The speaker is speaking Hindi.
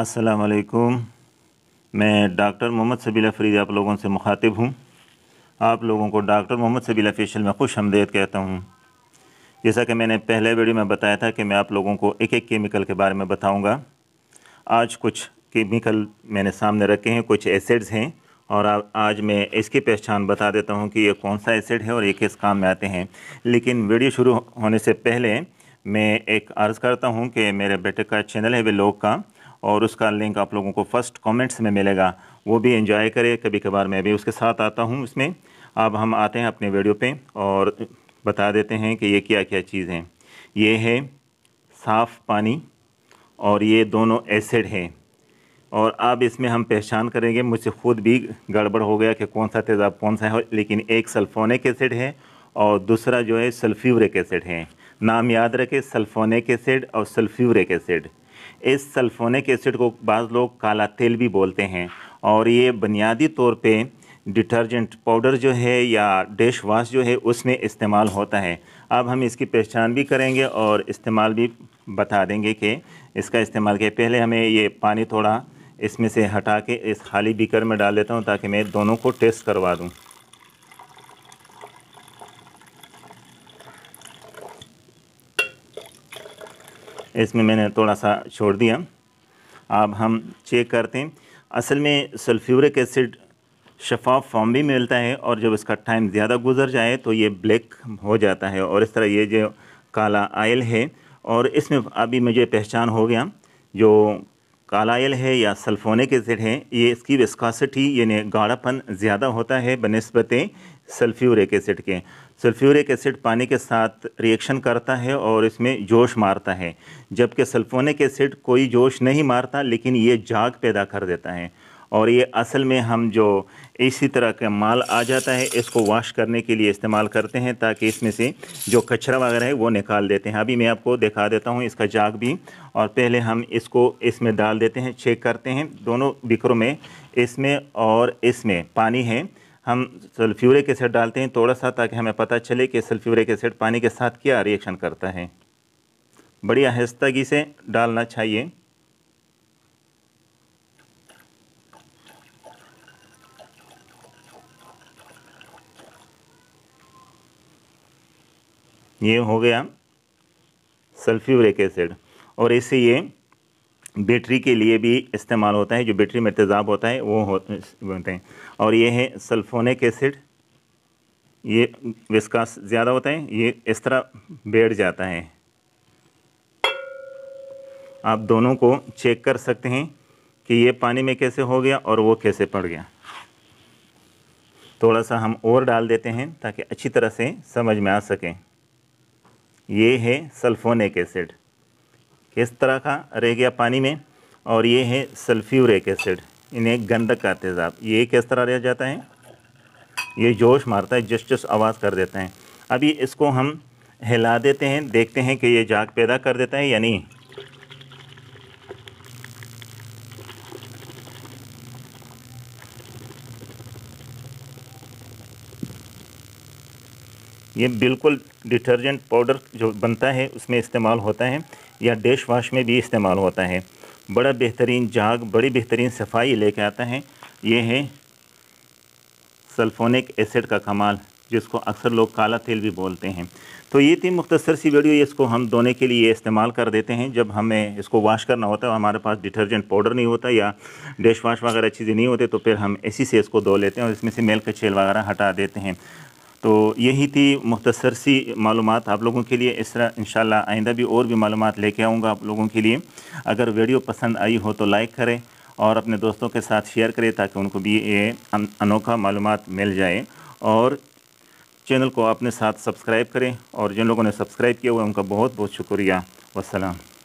असलकुम मैं डॉक्टर मोहम्मद सबीला फरीद आप लोगों से मुखातिब हूँ आप लोगों को डॉक्टर मोहम्मद सबीला फेशियल में खुश हमदेद कहता हूँ जैसा कि मैंने पहले वीडियो में बताया था कि मैं आप लोगों को एक एक केमिकल के बारे में बताऊँगा आज कुछ केमिकल मैंने सामने रखे हैं कुछ एसिड्स हैं और आज मैं इसकी पहचान बता देता हूँ कि ये कौन सा एसिड है और ये किस काम में आते हैं लेकिन वीडियो शुरू होने से पहले मैं एक अर्ज़ करता हूँ कि मेरे बेटे का चैनल है वे लोग का और उसका लिंक आप लोगों को फर्स्ट कमेंट्स में मिलेगा वो भी एंजॉय करें कभी कभार मैं भी उसके साथ आता हूँ उसमें अब हम आते हैं अपने वीडियो पे और बता देते हैं कि ये क्या क्या चीज़ हैं ये है साफ़ पानी और ये दोनों एसिड हैं और अब इसमें हम पहचान करेंगे मुझसे खुद भी गड़बड़ हो गया कि कौन सा तेज़ाब कौन सा है लेकिन एक सल्फोनिक एसिड है और दूसरा जो है सल्फ्यूरिक एसिड है नाम याद रखें सल्फोनिक एसिड और सल्फ्यूरिक एसिड इस सल्फोनिक एसिड को बाज़ लोग काला तेल भी बोलते हैं और ये बुनियादी तौर पे डिटर्जेंट पाउडर जो है या डिश वाश जो है उसमें इस्तेमाल होता है अब हम इसकी पहचान भी करेंगे और इस्तेमाल भी बता देंगे कि इसका इस्तेमाल के पहले हमें ये पानी थोड़ा इसमें से हटा के इस खाली बीकर में डाल देता हूँ ताकि मैं दोनों को टेस्ट करवा दूँ इसमें मैंने थोड़ा सा छोड़ दिया अब हम चेक करते हैं असल में सल्फ्यूरिक एसिड शफाफ फॉर्म भी मिलता है और जब इसका टाइम ज़्यादा गुजर जाए तो ये ब्लैक हो जाता है और इस तरह ये जो काला आयल है और इसमें अभी मुझे पहचान हो गया जो काला आयल है या सल्फोनिक एसिड है ये इसकी विस्कासिटी यानी गाढ़ापन ज़्यादा होता है बनस्बत सल्फ्यूरिक एसिड के सल्फ्यूरिक एसिड पानी के साथ रिएक्शन करता है और इसमें जोश मारता है जबकि सल्फोनिक एसिड कोई जोश नहीं मारता लेकिन ये जाग पैदा कर देता है और ये असल में हम जो इसी तरह का माल आ जाता है इसको वॉश करने के लिए इस्तेमाल करते हैं ताकि इसमें से जो कचरा वगैरह है वो निकाल देते हैं अभी मैं आपको दिखा देता हूँ इसका जाग भी और पहले हम इसको इसमें डाल देते हैं चेक करते हैं दोनों बिकरों में इसमें और इसमें पानी है हम सल्फ्यूरिक एसिड डालते हैं थोड़ा सा ताकि हमें पता चले कि सल्फ्यूरिक एसिड पानी के साथ क्या रिएक्शन करता है बड़ी आहिस्तगी से डालना चाहिए ये हो गया सल्फ्यूरिक एसिड और इसे ये बैटरी के लिए भी इस्तेमाल होता है जो बैटरी में तेज़ाब होता है वो होते हैं और ये है सल्फोनिक एसिड ये विस्कास ज़्यादा होता है ये इस तरह बैठ जाता है आप दोनों को चेक कर सकते हैं कि ये पानी में कैसे हो गया और वो कैसे पड़ गया थोड़ा सा हम और डाल देते हैं ताकि अच्छी तरह से समझ में आ सकें ये है सल्फोनिक एसिड इस तरह का रह गया पानी में और ये है सल्फ्यूरिक एसिड इन्हें गंदक का तेजाब ये किस तरह रह जाता है ये जोश मारता है जस जस आवाज़ कर देता है अभी इसको हम हिला देते हैं देखते हैं कि ये जाग पैदा कर देता है या नहीं ये बिल्कुल डिटर्जेंट पाउडर जो बनता है उसमें इस्तेमाल होता है या डिश वाश में भी इस्तेमाल होता है बड़ा बेहतरीन जाग बड़ी बेहतरीन सफाई लेके आता है ये है सल्फोनिक एसिड का कमाल जिसको अक्सर लोग काला तेल भी बोलते हैं तो ये थी मुख्तसर सी वीडियो इसको हम धोने के लिए इस्तेमाल कर देते हैं जब हमें इसको वाश करना होता है हमारे पास डिटर्जेंट पाउडर नहीं होता या डिश वाश वगैरह चीज़ें नहीं होती तो फिर हम ऐसी से इसको धो लेते हैं और इसमें से मेल का वगैरह हटा देते हैं तो यही थी मुख्तर सी मालूम आप लोगों के लिए इस तरह इन आइंदा भी और भी मालूम लेके आऊँगा आप लोगों के लिए अगर वीडियो पसंद आई हो तो लाइक करें और अपने दोस्तों के साथ शेयर करें ताकि उनको भी ये अनोखा मालूम मिल जाए और चैनल को अपने साथ सब्सक्राइब करें और जिन लोगों ने सब्सक्राइब किया हुआ उनका बहुत बहुत शुक्रिया वसलम